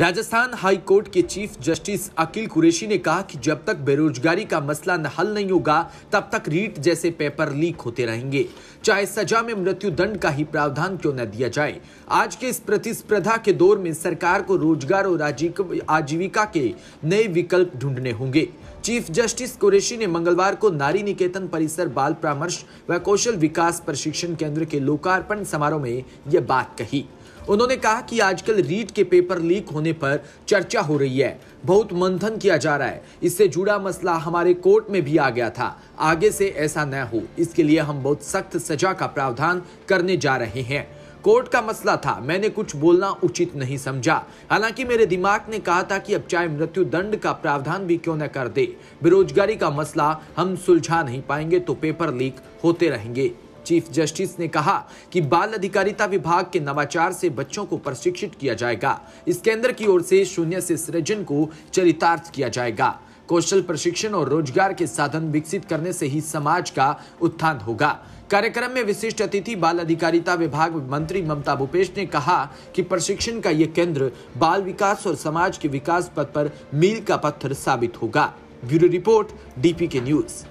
Rajasthan high court के chief justice Akil Kureshi ने कहा कि जब तक बेरोजगारी का मसला हल नहीं होगा तब तक रीट जैसे पेपर लीक होते रहेंगे चाहे सजा में मृत्यु दंड का ही प्रावधान क्यों न दिया जाए आज के इस प्रतिस्पर्धा के दौर में सरकार को रोजगार और आजीविका के नए विकल्प ढूंढने होंगे चीफ जस्टिस कुरेशी ने मंगलवार को नारी निकेतन परिसर बाल परामर्श व कौशल विकास प्रशिक्षण केंद्र के लोकार्पण समारोह में यह बात कही उन्होंने कहा कि आजकल रीट के पेपर लीक होने पर चर्चा हो रही है बहुत मंथन किया जा रहा है इससे जुड़ा मसला हमारे कोर्ट में भी आ गया था आगे से ऐसा न हो इसके लिए हम बहुत सख्त सजा का प्रावधान करने जा रहे हैं कोर्ट का मसला था मैंने कुछ बोलना उचित नहीं समझा हालांकि मेरे दिमाग ने कहा था कि अब चाहे मृत्यु दंड का प्रावधान भी क्यों न कर दे बेरोजगारी का मसला हम सुलझा नहीं पाएंगे तो पेपर लीक होते रहेंगे चीफ जस्टिस ने कहा कि बाल अधिकारिता विभाग के नवाचार से बच्चों को प्रशिक्षित किया जाएगा इस केंद्र की ओर से शून्य से सृजन को चरितार्थ किया जाएगा कौशल प्रशिक्षण और रोजगार के साधन विकसित करने से ही समाज का उत्थान होगा कार्यक्रम में विशिष्ट अतिथि बाल अधिकारिता विभाग मंत्री ममता भूपेश ने कहा कि प्रशिक्षण का ये केंद्र बाल विकास और समाज के विकास पथ पर मील का पत्थर साबित होगा ब्यूरो रिपोर्ट डीपी के न्यूज़